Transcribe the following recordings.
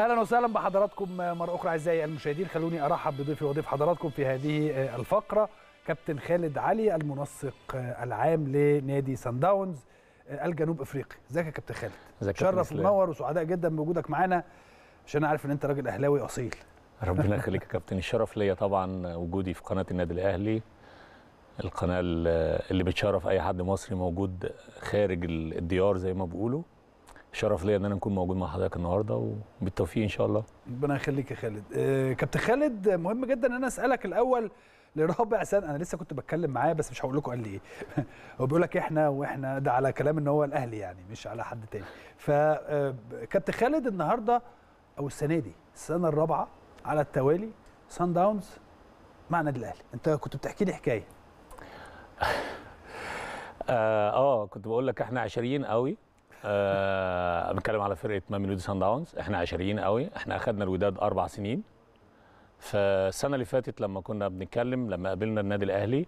اهلا وسهلا بحضراتكم مره اخرى اعزائي المشاهدين خلوني ارحب بضيفي وضيف حضراتكم في هذه الفقره كابتن خالد علي المنسق العام لنادي سان داونز الجنوب افريقي ازيك يا كابتن خالد شرف ومنور وسعداء جدا بوجودك معانا عشان انا عارف ان انت راجل اهلاوي اصيل ربنا يخليك يا كابتن الشرف ليا طبعا وجودي في قناه النادي الاهلي القناه اللي بتشرف اي حد مصري موجود خارج الديار زي ما بيقولوا شرف ليا ان انا اكون موجود مع حضرتك النهارده وبالتوفيق ان شاء الله ربنا يخليك يا خالد آه كابتن خالد مهم جدا ان انا اسالك الاول لرابع سنه انا لسه كنت بتكلم معاه بس مش هقول لكم قال لي ايه هو بيقول لك احنا واحنا ده على كلام ان هو الاهلي يعني مش على حد تاني فكابتن آه، خالد النهارده او السنه دي السنه الرابعه على التوالي سان داونز مع النادي الاهلي انت كنت بتحكي لي حكايه آه, اه كنت بقول لك احنا 20 قوي أه بتكلم على فرقه ماميلودي سان داونز احنا عشريين قوي احنا اخذنا الوداد اربع سنين فالسنه اللي فاتت لما كنا بنتكلم لما قابلنا النادي الاهلي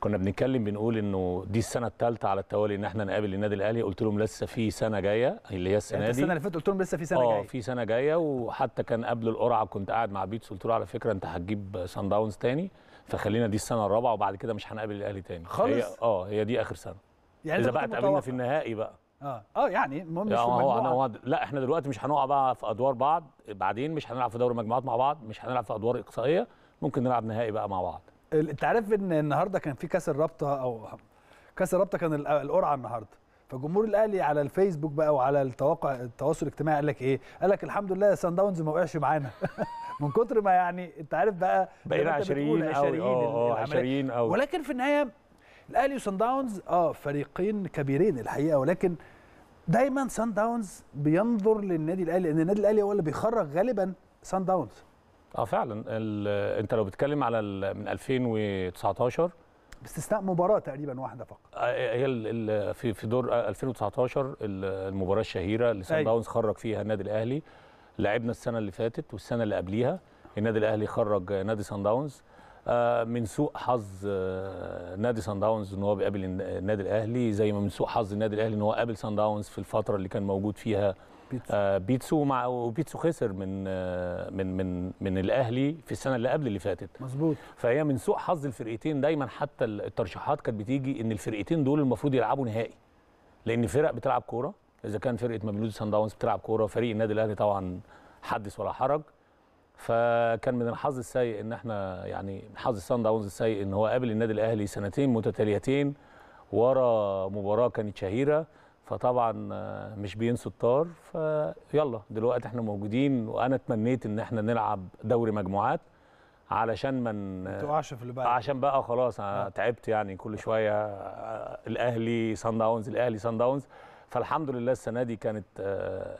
كنا بنتكلم بنقول انه دي السنه الثالثه على التوالي ان احنا نقابل النادي الاهلي قلت لهم لسه في سنه جايه اللي هي السنه يعني دي السنه اللي فاتت قلت لهم لسه في سنه آه، جايه اه في سنه جايه وحتى كان قبل القرعه كنت قاعد مع بيتس قلت له على فكره انت هتجيب سان داونز تاني فخلينا دي السنه الرابعه وبعد كده مش هنقابل الاهلي تاني خالص اه هي دي اخر سنه يعني اذا بقى تقابلنا في النهائي بقى اه اه يعني المهم مش هو هو لا احنا دلوقتي مش هنقع بقى في ادوار بعض بعدين مش هنلعب في دوري مجموعات مع بعض مش هنلعب في ادوار اقصائيه ممكن نلعب نهائي بقى مع بعض انت عارف ان النهارده كان في كاس الرابطه او كاس الرابطه كان القرعه النهارده فجمهور الاهلي على الفيسبوك بقى وعلى التوقع التواصل الاجتماعي قال لك ايه؟ قال لك الحمد لله سان داونز ما وقعش معانا من كتر ما يعني انت عارف بقى بقينا 20 قوي 20 ولكن في النهايه الاهلي وسان داونز اه فريقين كبيرين الحقيقه ولكن دايما سان داونز بينظر للنادي الاهلي لان النادي الاهلي هو اللي بيخرج غالبا سان داونز اه فعلا انت لو بتتكلم على من 2019 باستثناء مباراه تقريبا واحده فقط آه، آه، هي في في دور 2019 آه، المباراه الشهيره اللي سان أيوة. داونز خرج فيها النادي الاهلي لعبنا السنه اللي فاتت والسنه اللي قبليها النادي الاهلي خرج نادي سان داونز آه، من سوء حظ آه، نادي سان داونز ان هو بيقابل النادي الاهلي زي ما من سوء حظ النادي الاهلي ان هو قابل سان داونز في الفتره اللي كان موجود فيها بيتسو, آه، بيتسو مع وبيتسو خسر من من من من الاهلي في السنه اللي قبل اللي فاتت مظبوط فهي من سوء حظ الفرقتين دايما حتى الترشيحات كانت بتيجي ان الفرقتين دول المفروض يلعبوا نهائي لان فرق بتلعب كوره اذا كان فرقه مبلود سان داونز بتلعب كوره فريق النادي الاهلي طبعا حدث ولا حرج فكان من الحظ السيء ان احنا يعني حظ سان داونز السيء ان هو قابل النادي الاهلي سنتين متتاليتين ورا مباراه كانت شهيره فطبعا آه، مش بينسوا الطار فيلا دلوقتي احنا موجودين وانا اتمنيت ان احنا نلعب دوري مجموعات علشان ما تقعش في اللي بعد عشان بقى خلاص انا آه، آه. تعبت يعني كل شويه الاهلي سان داونز الاهلي سان داونز فالحمد لله السنه دي كانت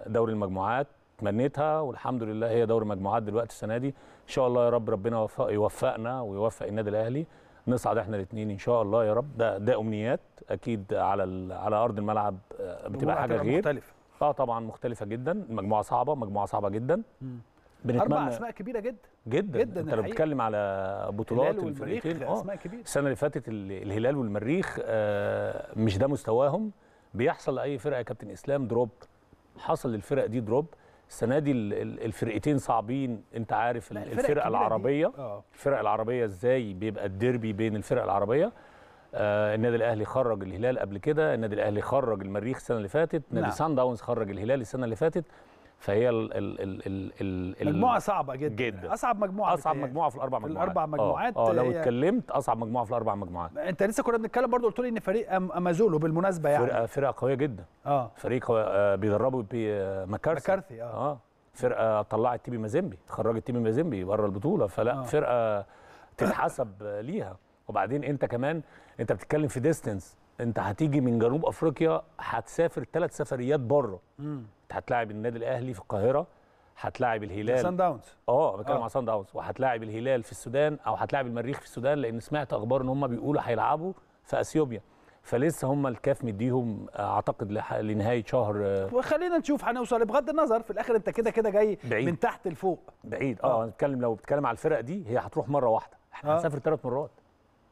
دوري المجموعات تمنيتها والحمد لله هي دوري مجموعات دلوقتي السنه دي ان شاء الله يا رب ربنا يوفقنا ويوفق النادي الاهلي نصعد احنا الاثنين ان شاء الله يا رب ده ده امنيات اكيد على على ارض الملعب آه، بتبقى حاجه غير مختلفه اه طبعا مختلفه جدا المجموعه صعبه مجموعه صعبه جدا بنتمنى اربع اسماء كبيره جدا جدا, جدا انت لو بتتكلم على بطولات الفريقين اه السنه اللي فاتت الهلال والمريخ آه مش ده مستواهم بيحصل لاي فرقه يا كابتن اسلام دروب حصل للفرق دي دروب السنه دي الفرقتين صعبين انت عارف الفرقه العربيه اه. الفرق العربيه ازاي بيبقى الديربي بين الفرق العربيه آه النادي الاهلي خرج الهلال قبل كده النادي الاهلي خرج المريخ السنه اللي فاتت نادي نعم. سان داونز خرج الهلال السنه اللي فاتت فهي ال ال ال ال ال مجموعه صعبه جدا, جدا. اصعب مجموعه اصعب بتاعي. مجموعه في الاربع مجموعات الاربع آه. مجموعات اه لو اتكلمت اصعب مجموعه في الاربع مجموعات انت لسه كنا بنتكلم برضه قلت لي ان فريق امازولو بالمناسبه يعني فرقه فرقه قويه جدا اه فريق آه بيدربه آه، مكارثي مكارثي اه, آه. فرقه طلعت تيبي مازيمبي خرجت تيبي مازيمبي بره البطوله فلا آه. فرقه تتحسب ليها وبعدين انت كمان انت بتتكلم في ديستنس انت هتيجي من جنوب افريقيا هتسافر ثلاث سفريات بره هتلاعب النادي الاهلي في القاهره هتلاعب الهلال سان داونز اه بتكلم آه. على سان داونز وهتلاعب الهلال في السودان او هتلاعب المريخ في السودان لان سمعت اخبار ان هم بيقولوا هيلعبوا في اثيوبيا فلسه هم الكاف مديهم آه، اعتقد لنهايه شهر آه، وخلينا نشوف هنوصل بغض النظر في الاخر انت كده كده جاي بعيد. من تحت لفوق بعيد اه بتكلم لو بتكلم على الفرق دي هي هتروح مره واحده احنا هنسافر ثلاث مرات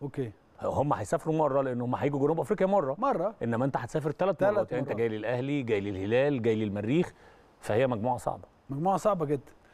اوكي هم هيسافروا مره لان هم هيجوا جنوب افريقيا مره مره انما انت هتسافر ثلاث مرات يعني انت جاي للاهلي جاي للهلال جاي للمريخ فهي مجموعه صعبه مجموعه صعبه جدا